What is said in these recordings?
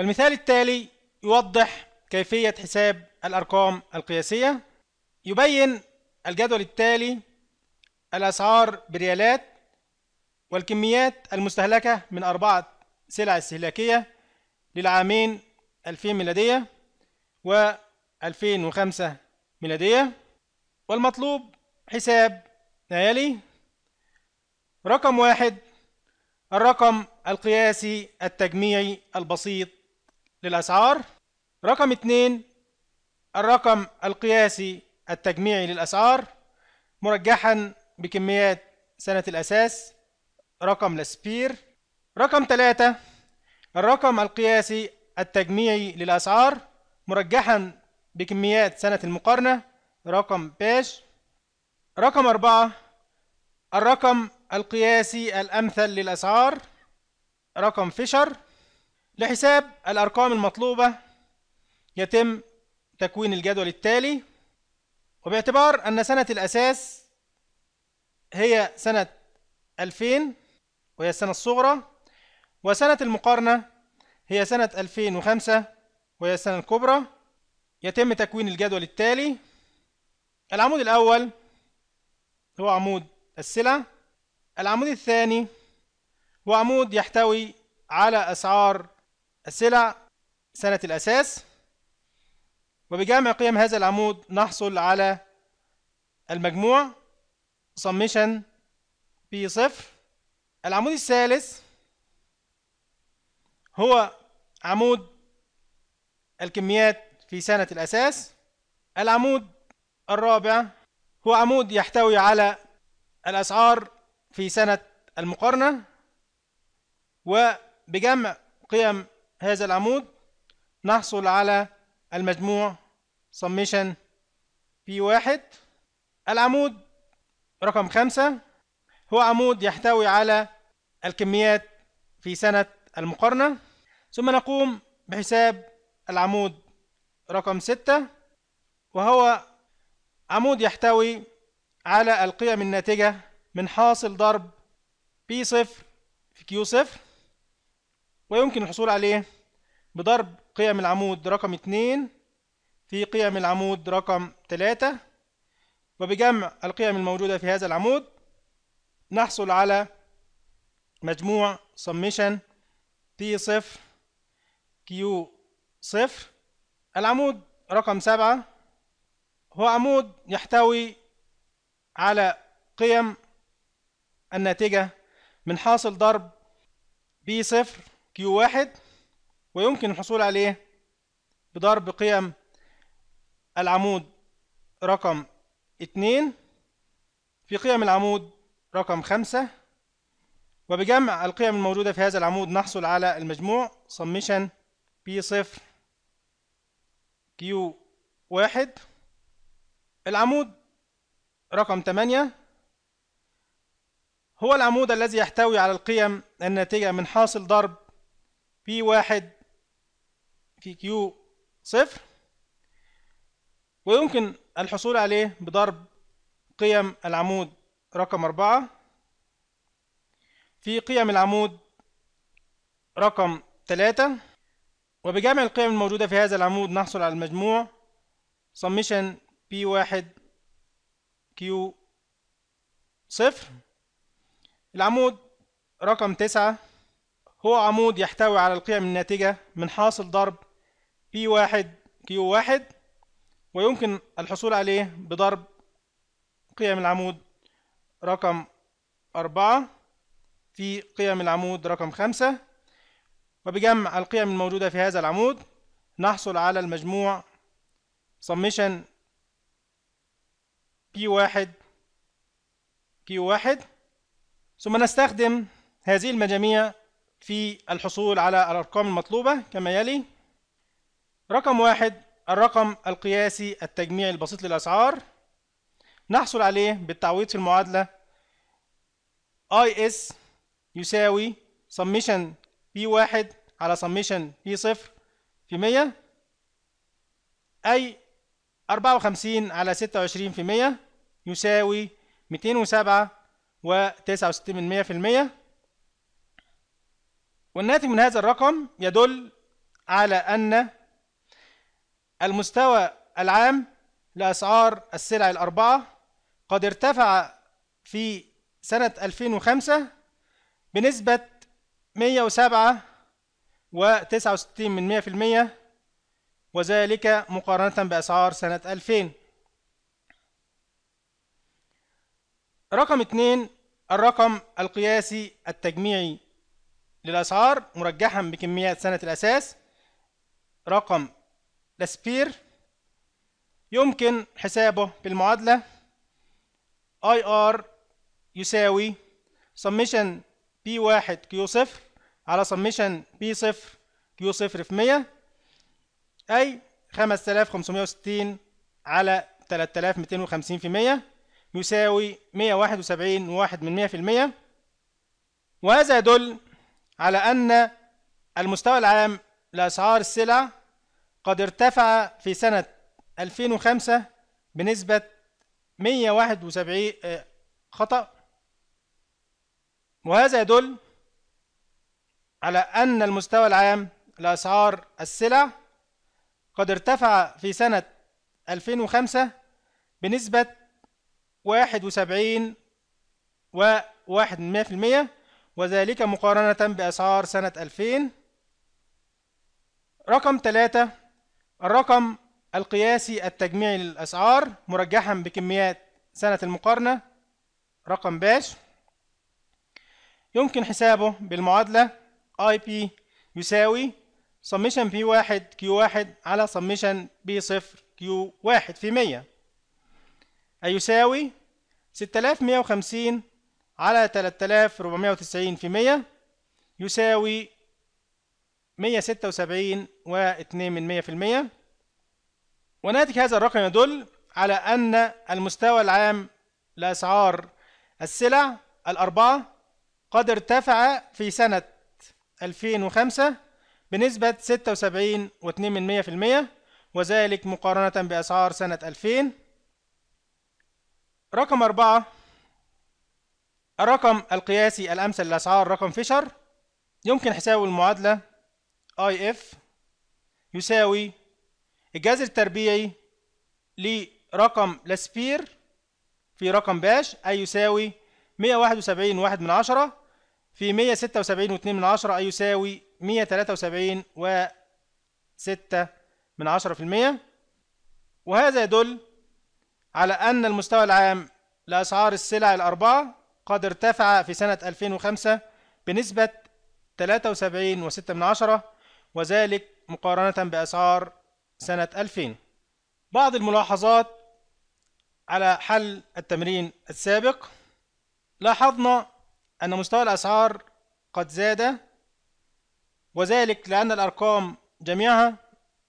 والمثال التالي يوضح كيفية حساب الأرقام القياسية يبين الجدول التالي الأسعار بريالات والكميات المستهلكة من أربعة سلع استهلاكية للعامين 2000 ميلادية و 2005 ميلادية والمطلوب حساب نيالي رقم واحد الرقم القياسي التجميعي البسيط للأسعار رقم اتنين الرقم القياسي التجميعي للأسعار مرجحا بكميات سنة الأساس رقم لاسبير رقم ثلاثة الرقم القياسي التجميعي للأسعار مرجحا بكميات سنة المقارنة رقم باش رقم أربعة الرقم القياسي الأمثل للأسعار رقم فيشر لحساب الأرقام المطلوبة يتم تكوين الجدول التالي وباعتبار أن سنة الأساس هي سنة 2000 وهي السنة الصغرى وسنة المقارنة هي سنة 2005 وهي السنة الكبرى يتم تكوين الجدول التالي العمود الأول هو عمود السلع العمود الثاني هو عمود يحتوي على أسعار السلع سنة الأساس وبجمع قيم هذا العمود نحصل على المجموع summation في صفر العمود الثالث هو عمود الكميات في سنة الأساس العمود الرابع هو عمود يحتوي على الأسعار في سنة المقارنة وبجمع قيم هذا العمود نحصل على المجموع summation P1 العمود رقم خمسة هو عمود يحتوي على الكميات في سنة المقارنة ثم نقوم بحساب العمود رقم ستة وهو عمود يحتوي على القيم الناتجة من حاصل ضرب P صفر في Q صفر ويمكن الحصول عليه بضرب قيم العمود رقم اتنين في قيم العمود رقم تلاتة وبجمع القيم الموجودة في هذا العمود نحصل على مجموع summation p صفر q صفر العمود رقم سبعة هو عمود يحتوي على قيم الناتجة من حاصل ضرب بي صفر كيو واحد ويمكن الحصول عليه بضرب قيم العمود رقم اتنين في قيم العمود رقم خمسة وبجمع القيم الموجودة في هذا العمود نحصل على المجموع summation p صفر q واحد العمود رقم تمانية هو العمود الذي يحتوي على القيم الناتجة من حاصل ضرب بي واحد في كيو صفر ويمكن الحصول عليه بضرب قيم العمود رقم أربعة في قيم العمود رقم ثلاثة وبجمع القيم الموجودة في هذا العمود نحصل على المجموع summation p واحد q صفر العمود رقم تسعة هو عمود يحتوي على القيم الناتجة من حاصل ضرب P1 Q1 ويمكن الحصول عليه بضرب قيم العمود رقم أربعة في قيم العمود رقم خمسة وبجمع القيم الموجودة في هذا العمود نحصل على المجموع summation P1 Q1 ثم نستخدم هذه المجاميع في الحصول على الأرقام المطلوبة كما يلي رقم واحد الرقم القياسي التجميعي البسيط للأسعار نحصل عليه بالتعويض في المعادلة IS يساوي summation P1 على summation P0 في 100 أي 54 على 26 في 100 يساوي 207 و 69 من 100 في المية والناتج من هذا الرقم يدل على أن المستوى العام لأسعار السلع الأربعة قد ارتفع في سنة 2005 بنسبة 107 و69 من 100% وذلك مقارنة بأسعار سنة 2000 رقم 2 الرقم القياسي التجميعي للأسعار مرجحا بكميات سنة الأساس رقم لاسبير يمكن حسابه بالمعادلة IR يساوي سميشن p واحد كيو صفر على سميشن p صفر كيو صفر في 100 أي 5560 على 3250 في 100 يساوي مية واحد من في المية وهذا يدل على أن المستوى العام لأسعار السلع قد ارتفع في سنة 2005 بنسبة 171 آه، خطأ وهذا يدل على أن المستوى العام لأسعار السلع قد ارتفع في سنة 2005 بنسبة 71 و 1% وذلك مقارنة بأسعار سنة 2000 رقم 3 الرقم القياسي التجميعي للأسعار مرجحا بكميات سنة المقارنة رقم باش يمكن حسابه بالمعادلة IP يساوي summation P1 Q1 على summation P0 Q1 في 100 أي يساوي 6150 على 3490 في 100 يساوي 176 و2 من 100 في المية وناتج هذا الرقم يدل على أن المستوى العام لأسعار السلع الأربعة قد ارتفع في سنة 2005 بنسبة 76.2% من في المية وذلك مقارنة بأسعار سنة 2000 رقم أربعة الرقم القياسي الأمثل لأسعار رقم فيشر يمكن حساب المعادلة IF يساوي الجذر التربيعي لرقم لاسبير في رقم باش أي يساوي مية واحد من عشرة في وسبعين واتنين من عشرة أي يساوي وسبعين وستة من عشرة في المية وهذا يدل على أن المستوى العام لأسعار السلع الأربعة قد ارتفع في سنة 2005 بنسبة 73.6 وذلك مقارنة بأسعار سنة 2000 بعض الملاحظات على حل التمرين السابق لاحظنا أن مستوى الأسعار قد زاد وذلك لأن الأرقام جميعها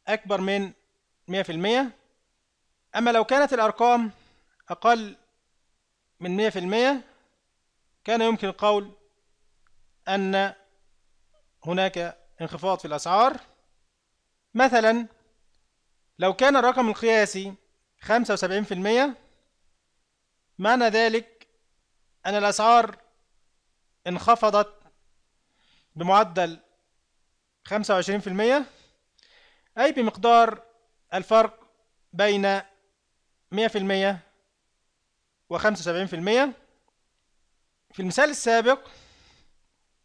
أكبر من 100% أما لو كانت الأرقام أقل من 100% كان يمكن القول أن هناك انخفاض في الأسعار مثلا لو كان الرقم القياسي 75% معنى ذلك أن الأسعار انخفضت بمعدل 25% أي بمقدار الفرق بين 100% و في المثال السابق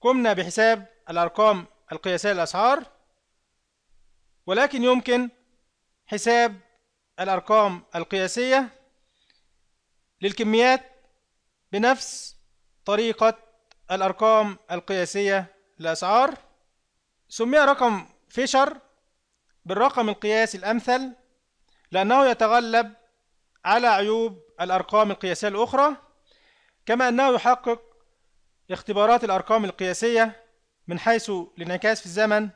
قمنا بحساب الأرقام القياسية للأسعار ولكن يمكن حساب الأرقام القياسية للكميات بنفس طريقة الأرقام القياسية للأسعار سمي رقم فيشر بالرقم القياسي الأمثل لأنه يتغلب على عيوب الأرقام القياسية الأخرى كما أنه يحقق اختبارات الأرقام القياسية من حيث الانعكاس في الزمن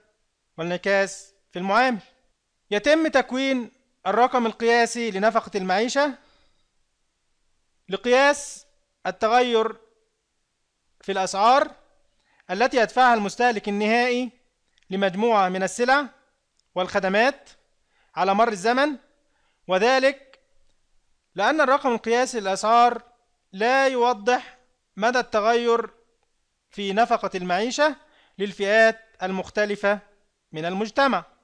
والانعكاس في المعامل يتم تكوين الرقم القياسي لنفقة المعيشة لقياس التغير في الأسعار التي يدفعها المستهلك النهائي لمجموعة من السلع والخدمات على مر الزمن وذلك لأن الرقم القياسي للأسعار لا يوضح مدى التغير في نفقة المعيشة للفئات المختلفة من المجتمع